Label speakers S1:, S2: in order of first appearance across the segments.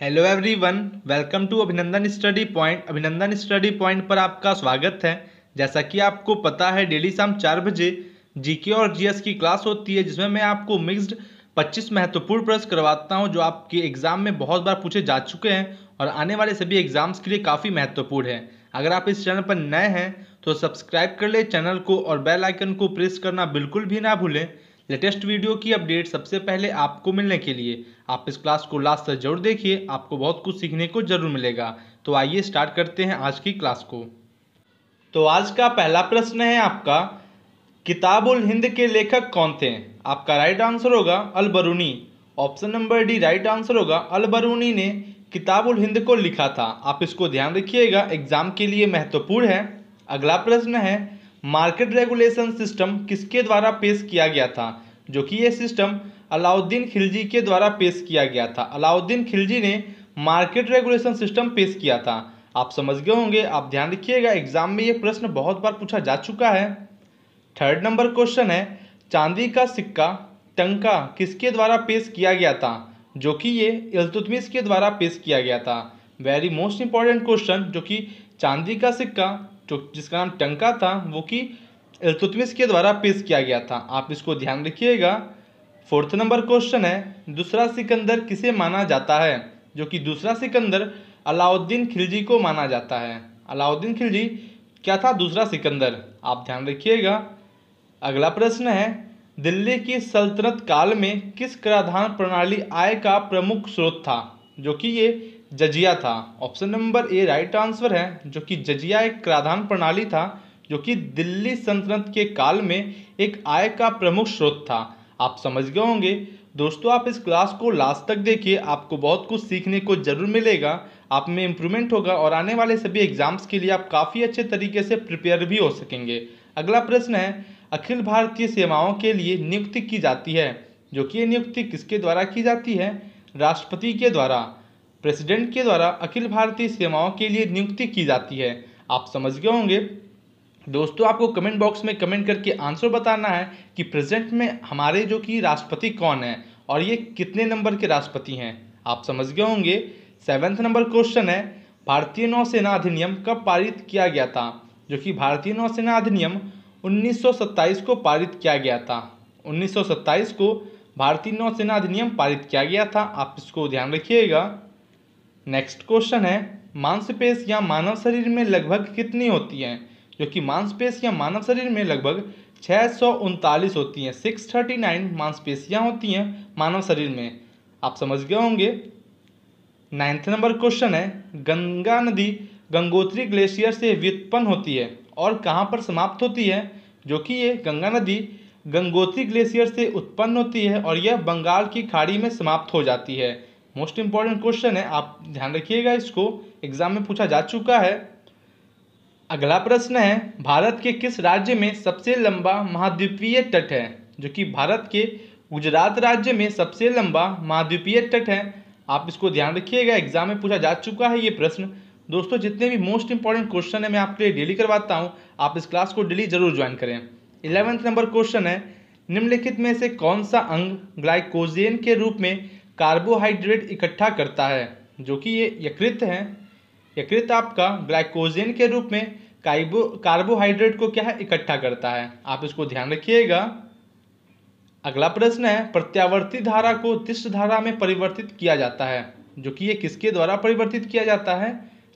S1: hello everyone welcome to Abhinandan study point Abhinandan study point पर आपका स्वागत है जैसा कि आपको पता है डेली शाम चार बजे जीके और जीएस की क्लास होती है जिसमें मैं आपको मिक्स्ड 25 महत्वपूर्ण प्रश्न करवाता हूं जो आपके एग्जाम में बहुत बार पूछे जा चुके हैं और आने वाले सभी एग्जाम्स के लिए काफ़ी महत्वपूर्ण है अगर आप इस चैनल पर नए हैं तो सब्सक्राइब कर ले चैनल को और बेल आइकन को प्रेस करना बिल्कुल भी ना भूलें लेटेस्ट वीडियो की अपडेट सबसे पहले आपको मिलने के लिए आप इस क्लास को लास्ट तक जरूर देखिए आपको बहुत कुछ सीखने को जरूर मिलेगा तो आइए स्टार्ट करते हैं आज की क्लास को तो आज का पहला प्रश्न है आपका किताबुल हिंद के लेखक कौन थे आपका राइट आंसर होगा Alberuni option number D right answer होगा अलबरूनी ने किताबुल हिंद को लिखा था आप इसको ध्यान रखिएगा एग्जाम के लिए महत्वपूर्ण है अगला प्रश्न है मार्केट रेगुलेशन सिस्टम किसके द्वारा पेश किया गया था जो कि यह सिस्टम अलाउद्दीन खिलजी के द्वारा पेश किया गया था अलाउद्दीन खिलजी ने मार्केट रेगुलेशन सिस्टम पेश किया था आप समझ गए होंगे आप ध्यान रखिएगा एग्जाम में ये प्रश्न बहुत बार पूछा जा चुका है थर्ड नंबर क्वेश्चन है चांदी का सिक्का टंका किसके द्वारा पेश किया गया था जो कि ये इलतुतमिस के द्वारा पेश किया गया था वेरी मोस्ट इंपॉर्टेंट क्वेश्चन जो कि चांदी का सिक्का जो जिसका नाम टंका था वो कि इल्तुतमिस के द्वारा पेश किया गया था आप इसको ध्यान रखिएगा फोर्थ नंबर क्वेश्चन है दूसरा सिकंदर किसे माना जाता है जो कि दूसरा सिकंदर अलाउद्दीन खिलजी को माना जाता है अलाउद्दीन खिलजी क्या था दूसरा सिकंदर आप ध्यान रखिएगा अगला प्रश्न है दिल्ली की सल्तनत काल में किस कराधान प्रणाली आय का प्रमुख स्रोत था जो कि ये जजिया था option number A right answer है जो कि जजिया एक कराधान प्रणाली था जो कि दिल्ली सल्तनत के काल में एक आय का प्रमुख स्रोत था आप समझ गए होंगे दोस्तों आप इस क्लास को लास्ट तक देखिए आपको बहुत कुछ सीखने को ज़रूर मिलेगा आप में इम्प्रूवमेंट होगा और आने वाले सभी एग्जाम्स के लिए आप काफ़ी अच्छे तरीके से प्रिपेयर भी हो सकेंगे अगला प्रश्न है अखिल भारतीय सेवाओं के लिए नियुक्ति की जाती है जो कि ये नियुक्ति किसके द्वारा की जाती है राष्ट्रपति के द्वारा प्रेसिडेंट के द्वारा अखिल भारतीय सेवाओं के लिए नियुक्ति की जाती है आप समझ गए होंगे दोस्तों आपको कमेंट बॉक्स में कमेंट करके आंसर बताना है कि प्रेजेंट में हमारे जो कि राष्ट्रपति कौन है और ये कितने नंबर के राष्ट्रपति हैं आप समझ गए होंगे सेवेंथ नंबर क्वेश्चन है भारतीय नौसेना अधिनियम कब पारित किया गया था जो कि भारतीय नौसेना अधिनियम 1927 को पारित किया गया था 1927 को भारतीय नौसेना अधिनियम पारित किया गया था आप इसको ध्यान रखिएगा नेक्स्ट क्वेश्चन है मांसपेश या मानव शरीर में लगभग कितनी होती हैं जो कि मांसपेशियाँ मानव शरीर में लगभग छः सौ उनतालीस होती हैं सिक्स थर्टी नाइन मांसपेशियाँ होती हैं मानव शरीर में आप समझ गए होंगे नाइन्थ नंबर क्वेश्चन है गंगा नदी गंगोत्री ग्लेशियर से व्युत्पन्न होती है और कहाँ पर समाप्त होती है जो कि ये गंगा नदी गंगोत्री ग्लेशियर से उत्पन्न होती है और यह बंगाल की खाड़ी में समाप्त हो जाती है मोस्ट इम्पॉर्टेंट क्वेश्चन है आप ध्यान रखिएगा इसको एग्जाम में पूछा जा चुका है अगला प्रश्न है भारत के किस राज्य में सबसे लंबा महाद्वीपीय तट है जो कि भारत के गुजरात राज्य में सबसे लंबा महाद्वीपीय तट है आप इसको ध्यान रखिएगा एग्जाम में पूछा जा चुका है ये प्रश्न दोस्तों जितने भी मोस्ट इंपॉर्टेंट क्वेश्चन है मैं आपके लिए डेली करवाता हूँ आप इस क्लास को डेली जरूर ज्वाइन करें इलेवेंथ नंबर क्वेश्चन है निम्नलिखित में से कौन सा अंग ग्लाइकोजेन के रूप में कार्बोहाइड्रेट इकट्ठा करता है जो कि ये यकृत है यकृत आपका ग्लाइकोजन के रूप में कार्बोहाइड्रेट को क्या है इकट्ठा करता है आप इसको ध्यान रखिएगा अगला प्रश्न है प्रत्यावर्ती धारा को तिष्ट धारा में परिवर्तित किया जाता है जो कि ये किसके द्वारा परिवर्तित किया जाता है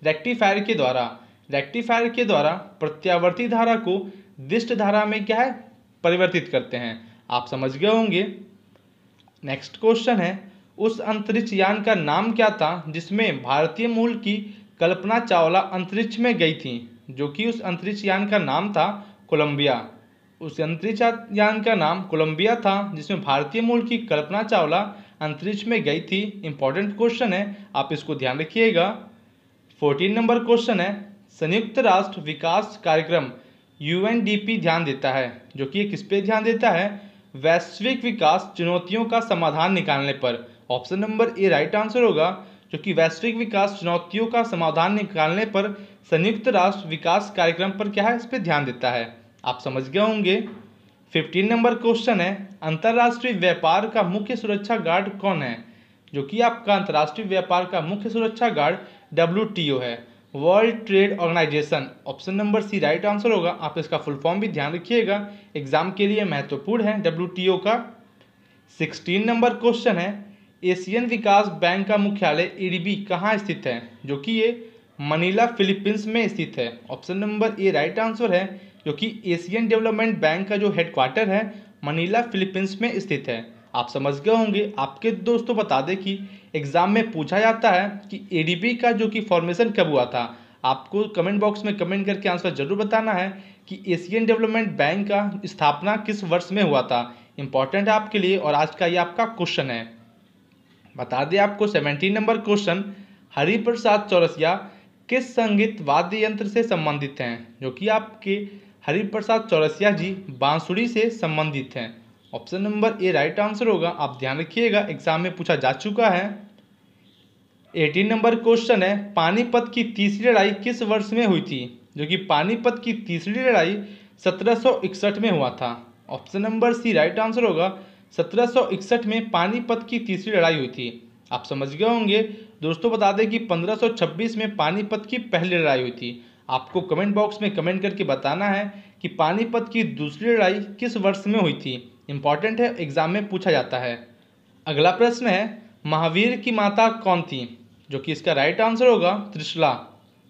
S1: रेक्टिफायर के द्वारा रेक्टिफायर के द्वारा प्रत्यावर्ती धारा को दिष्ट धारा में क्या है परिवर्तित करते हैं आप समझ गए होंगे नेक्स्ट क्वेश्चन है उस अंतरिक्ष यान का नाम क्या था जिसमें भारतीय मूल की कल्पना चावला अंतरिक्ष में गई थी जो कि उस अंतरिक्ष यान का नाम था कोलंबिया उस अंतरिक्ष यान का नाम कोलंबिया था जिसमें भारतीय मूल की कल्पना चावला अंतरिक्ष में गई थी इंपॉर्टेंट क्वेश्चन है आप इसको ध्यान रखिएगा फोर्टीन नंबर क्वेश्चन है संयुक्त राष्ट्र विकास कार्यक्रम यू ध्यान देता है जो कि किस पे ध्यान देता है वैश्विक विकास चुनौतियों का समाधान निकालने पर option number A right answer होगा जो कि वैश्विक विकास चुनौतियों का समाधान निकालने पर संयुक्त राष्ट्र विकास कार्यक्रम पर क्या है इस पर ध्यान देता है आप समझ गए होंगे फिफ्टीन नंबर क्वेश्चन है अंतर्राष्ट्रीय व्यापार का मुख्य सुरक्षा गार्ड कौन है जो कि आपका अंतर्राष्ट्रीय व्यापार का मुख्य सुरक्षा गार्ड डब्ल्यू है world trade organisation option number C right answer होगा आप इसका फुल फॉर्म भी ध्यान रखिएगा एग्जाम के लिए महत्वपूर्ण है डब्ल्यू का सिक्सटीन नंबर क्वेश्चन है एशियन विकास बैंक का मुख्यालय इडबी कहाँ स्थित है जो कि ये मनीला फिलीपींस में स्थित है option number A right answer है जो कि एशियन डेवलपमेंट बैंक का जो हेडक्वार्टर है मनीला फिलीपींस में स्थित है आप समझ गए होंगे आपके दोस्तों बता दें कि एग्ज़ाम में पूछा जाता है कि एडीबी का जो कि फॉर्मेशन कब हुआ था आपको कमेंट बॉक्स में कमेंट करके आंसर जरूर बताना है कि एशियन डेवलपमेंट बैंक का स्थापना किस वर्ष में हुआ था इंपॉर्टेंट है आपके लिए और आज का ये आपका क्वेश्चन है बता दें आपको सेवेंटीन नंबर क्वेश्चन हरिप्रसाद चौरसिया किस संगीत वाद्य यंत्र से संबंधित हैं जो कि आपके हरिप्रसाद चौरसिया जी बांसुरी से संबंधित हैं option number A right answer होगा आप ध्यान रखिएगा एग्जाम में पूछा जा चुका है एटीन नंबर क्वेश्चन है पानीपत की तीसरी लड़ाई किस वर्ष में हुई थी जो कि पानीपत की तीसरी लड़ाई सत्रह में हुआ था option number C right answer होगा 1761 में पानीपत की तीसरी लड़ाई हुई थी आप समझ गए होंगे दोस्तों बता दें कि 1526 में पानीपत की पहली लड़ाई हुई थी आपको कमेंट बॉक्स में कमेंट करके बताना है कि पानीपत की दूसरी लड़ाई किस वर्ष में हुई थी इंपॉर्टेंट है एग्जाम में पूछा जाता है अगला प्रश्न है महावीर की माता कौन थी जो कि इसका राइट आंसर होगा Trishala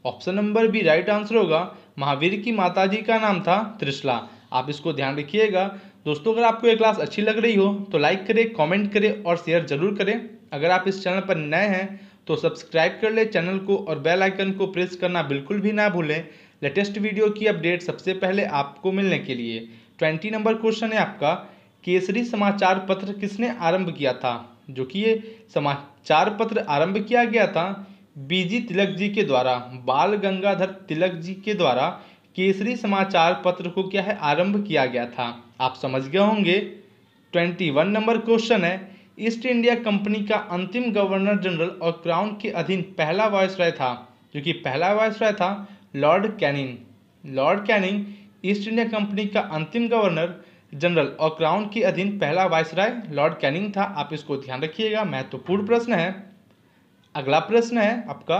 S1: option number B right answer होगा महावीर की माताजी का नाम था त्रिशला आप इसको ध्यान रखिएगा दोस्तों अगर आपको ये क्लास अच्छी लग रही हो तो लाइक करें कमेंट करें और शेयर जरूर करें अगर आप इस चैनल पर नए हैं तो सब्सक्राइब कर लें चैनल को और बेल आइकन को प्रेस करना बिल्कुल भी ना भूलें लेटेस्ट वीडियो की अपडेट सबसे पहले आपको मिलने के लिए ट्वेंटी नंबर क्वेश्चन है आपका केसरी समाचार पत्र किसने आरंभ किया था जो कि ये समाचार पत्र आरंभ किया गया था बीजी तिलक जी के द्वारा बाल गंगाधर तिलक जी के द्वारा केसरी समाचार पत्र को क्या है आरंभ किया गया था आप समझ गए होंगे ट्वेंटी वन नंबर क्वेश्चन है ईस्ट इंडिया कंपनी का अंतिम गवर्नर जनरल और क्राउन के अधीन पहला वॉयस राय था जो कि पहला वॉयस राय था Lord Canning Lord Canning East India Company का अंतिम गवर्नर जनरल और क्राउन के अधीन पहला राय लॉर्ड कैनिंग था आप इसको ध्यान रखिएगा महत्वपूर्ण प्रश्न है अगला प्रश्न है आपका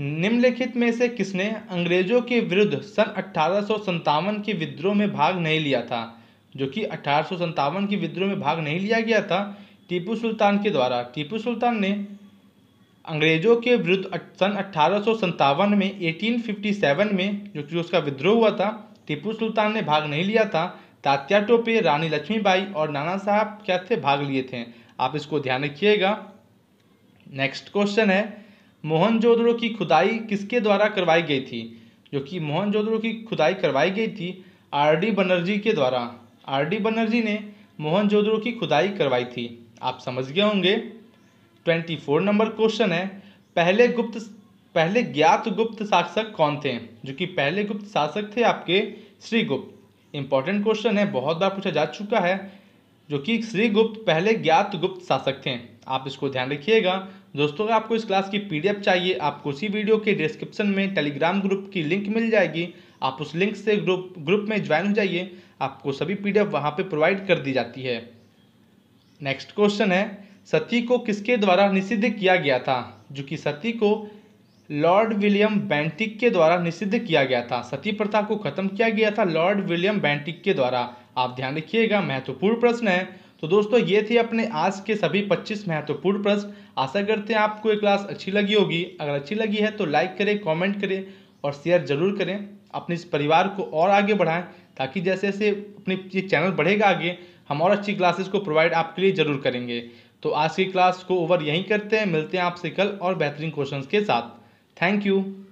S1: निम्नलिखित में से किसने अंग्रेजों के विरुद्ध सन अट्ठारह के विद्रोह में भाग नहीं लिया था जो कि अठारह के विद्रोह में भाग नहीं लिया गया था टीपू सुल्तान के द्वारा टीपू सुल्तान ने अंग्रेजों के विरुद्ध सन अठारह में 1857 में जो कि उसका विद्रोह हुआ था टीपू सुल्तान ने भाग नहीं लिया था तात्या टोपे रानी लक्ष्मीबाई और नाना साहब क्या थे भाग लिए थे आप इसको ध्यान रखिएगा नेक्स्ट क्वेश्चन है मोहनजोदड़ो की खुदाई किसके द्वारा करवाई गई थी जो कि मोहनजोदड़ो की खुदाई करवाई गई थी आर डी बनर्जी के द्वारा आर डी बनर्जी ने जोदड़ो की खुदाई करवाई थी आप समझ गए होंगे ट्वेंटी फोर नंबर क्वेश्चन है पहले गुप्त पहले ज्ञात गुप्त शासक कौन थे जो कि पहले गुप्त शासक थे आपके श्रीगुप्त इंपॉर्टेंट क्वेश्चन है बहुत बार पूछा जा चुका है जो कि श्रीगुप्त पहले ज्ञात गुप्त शासक थे आप इसको ध्यान रखिएगा दोस्तों अगर आपको इस क्लास की पीडीएफ चाहिए आपको उसी वीडियो के डिस्क्रिप्शन में टेलीग्राम ग्रुप की लिंक मिल जाएगी आप उस लिंक से ग्रुप ग्रुप में ज्वाइन हो जाइए आपको सभी पी डी एफ पर प्रोवाइड कर दी जाती है नेक्स्ट क्वेश्चन है सती को किसके द्वारा निषिद्ध किया गया था जो कि सती को लॉर्ड विलियम बैंटिक के द्वारा निषिद्ध किया गया था सती प्रथा को खत्म किया गया था लॉर्ड विलियम बैंटिक के द्वारा आप ध्यान रखिएगा महत्वपूर्ण प्रश्न है तो दोस्तों ये थे अपने आज के सभी 25 महत्वपूर्ण प्रश्न आशा करते हैं आपको ये क्लास अच्छी लगी होगी अगर अच्छी लगी है तो लाइक करें कमेंट करें और शेयर जरूर करें अपने इस परिवार को और आगे बढ़ाएं ताकि जैसे जैसे अपने ये चैनल बढ़ेगा आगे हम और अच्छी क्लासेस को प्रोवाइड आपके लिए ज़रूर करेंगे तो आज की क्लास को ओवर यहीं करते हैं मिलते हैं आपसे कल और बेहतरीन क्वेश्चंस के साथ थैंक यू